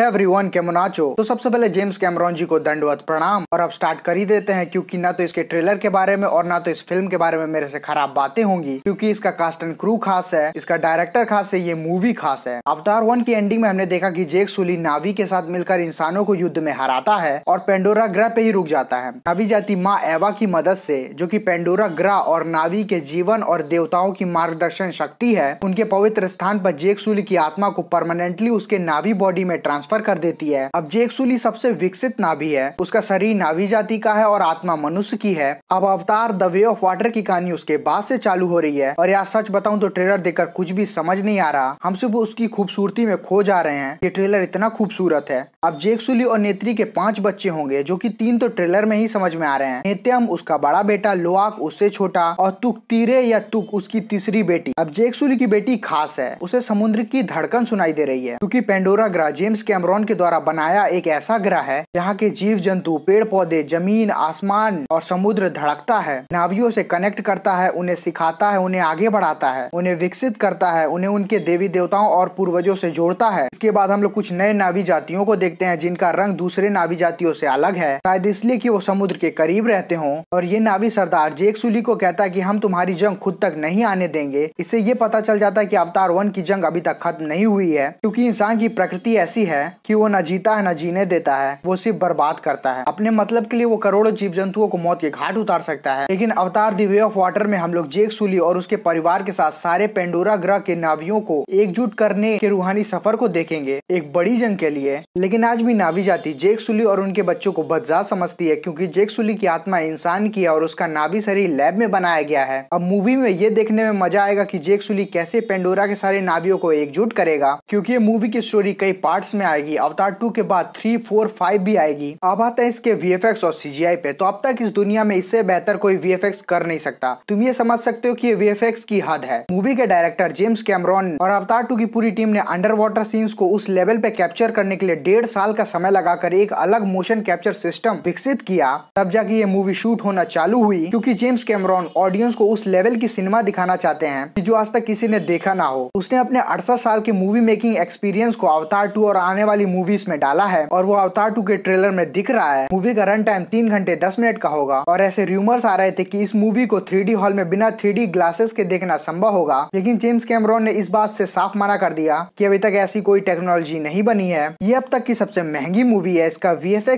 everyone मुनाचो तो सबसे पहले जेम्स कैमरॉन जी को दंडवत प्रणाम और अब स्टार्ट कर ही देते हैं क्योंकि ना तो इसके ट्रेलर के बारे में और ना तो इस फिल्म के बारे में मेरे से खराब बातें होंगी क्योंकि इसका कास्ट एंड क्रू खास है इसका डायरेक्टर खास है ये मूवी खास है अवतार वन की एंडिंग में हमने देखा की जेक सुली नावी के साथ मिलकर इंसानों को युद्ध में हराता है और पेंडोरा ग्रह पे ही रुक जाता है नावी जाति माँ एवा की मदद से जो की पेंडोरा ग्रह और नावी के जीवन और देवताओं की मार्गदर्शन शक्ति है उनके पवित्र स्थान पर जेक सुली की आत्मा को परमानेंटली उसके नावी बॉडी में ट्रांसफर ट्रांसफर कर देती है अब जेक्सुली सबसे विकसित नाभी है उसका शरीर नावी जाति का है और आत्मा मनुष्य की है अब अवतार द वे ऑफ वाटर की कहानी उसके बाद से चालू हो रही है और यार सच बताऊं तो ट्रेलर देखकर कुछ भी समझ नहीं आ रहा हम सिर्फ उसकी खूबसूरती में खो जा रहे हैं ये ट्रेलर इतना खूबसूरत है अब जेक्सुली और नेत्री के पांच बच्चे होंगे जो की तीन तो ट्रेलर में ही समझ में आ रहे हैं नेत्यम उसका बड़ा बेटा लोआक उससे छोटा और तुक तीरे या तुक उसकी तीसरी बेटी अब जेक्सुली की बेटी खास है उसे समुद्र की धड़कन सुनाई दे रही है क्योंकि पेंडोरा ग्रह जेम्स के कैमरॉन के द्वारा बनाया एक ऐसा ग्रह है जहाँ के जीव जंतु पेड़ पौधे जमीन आसमान और समुद्र धड़कता है नावियों से कनेक्ट करता है उन्हें सिखाता है उन्हें आगे बढ़ाता है उन्हें विकसित करता है उन्हें उनके देवी देवताओं और पूर्वजों से जोड़ता है इसके बाद हम लोग कुछ नए नावी जातियों को देखते हैं जिनका रंग दूसरे नावी जातियों से अलग है शायद इसलिए कि वो समुद्र के करीब रहते हों और ये नावी सरदार जेक सुली को कहता है कि हम तुम्हारी जंग खुद तक नहीं आने देंगे इससे ये पता चल जाता है कि अवतार वन की जंग अभी तक खत्म नहीं हुई है क्योंकि इंसान की प्रकृति ऐसी है कि वो न जीता है न जीने देता है वो सिर्फ बर्बाद करता है अपने मतलब के लिए वो करोड़ों जीव जंतुओं को मौत के घाट उतार सकता है लेकिन अवतार दी वे ऑफ वाटर में हम लोग जेक सुली और उसके परिवार के साथ सारे पेंडोरा ग्रह के नावियों को एकजुट करने के रूहानी सफर को देखेंगे एक बड़ी जंग के लिए लेकिन आज भी नावी जाति जेक सुली और उनके बच्चों को बदजा समझती है क्योंकि जेक सुली की आत्मा इंसान की है और उसका नावी शरीर लैब में बनाया गया है अब मूवी में ये देखने में मजा आएगा की जेक सुली कैसे पेंडोरा के सारे नावियों को एकजुट करेगा क्यूँकी ये मूवी की स्टोरी कई पार्ट में आएगी आएगी अवतार टू के बाद थ्री फोर फाइव भी आएगी अब आते हैं इसके वी और सी पे तो अब तक इस दुनिया में इससे बेहतर कोई वी कर नहीं सकता तुम ये समझ सकते हो की वी की हद है मूवी के डायरेक्टर जेम्स कैमरॉन और अवतार टू की पूरी टीम ने अंडर वाटर सीन्स को उस लेवल पे कैप्चर करने के लिए डेढ़ साल का समय लगाकर एक अलग मोशन कैप्चर सिस्टम विकसित किया तब जाके ये मूवी शूट होना चालू हुई क्योंकि जेम्स कैमरॉन ऑडियंस को उस लेवल की सिनेमा दिखाना चाहते हैं कि जो आज तक किसी ने देखा ना हो उसने अपने अड़सठ साल के मूवी मेकिंग एक्सपीरियंस को अवतार टू और आने वाली मूवीज में डाला है और वो अवतार टू के ट्रेलर में दिख रहा है मूवी का रन टाइम तीन घंटे दस मिनट का होगा और ऐसे रूमर्स आ रहे थे की इस मूवी को थ्री हॉल में बिना थ्री ग्लासेस के देखना संभव होगा लेकिन जेम्स कैमरोन ने इस बात से साफ मना कर दिया की अभी तक ऐसी कोई टेक्नोलॉजी नहीं बनी है ये अब तक की सबसे महंगी मूवी है इसका वी एफ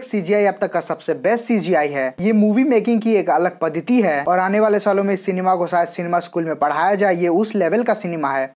अब तक का सबसे बेस्ट सी है ये मूवी मेकिंग की एक अलग पद्धति है और आने वाले सालों में इस सिनेमा को शायद सिनेमा स्कूल में पढ़ाया जाए ये उस लेवल का सिनेमा है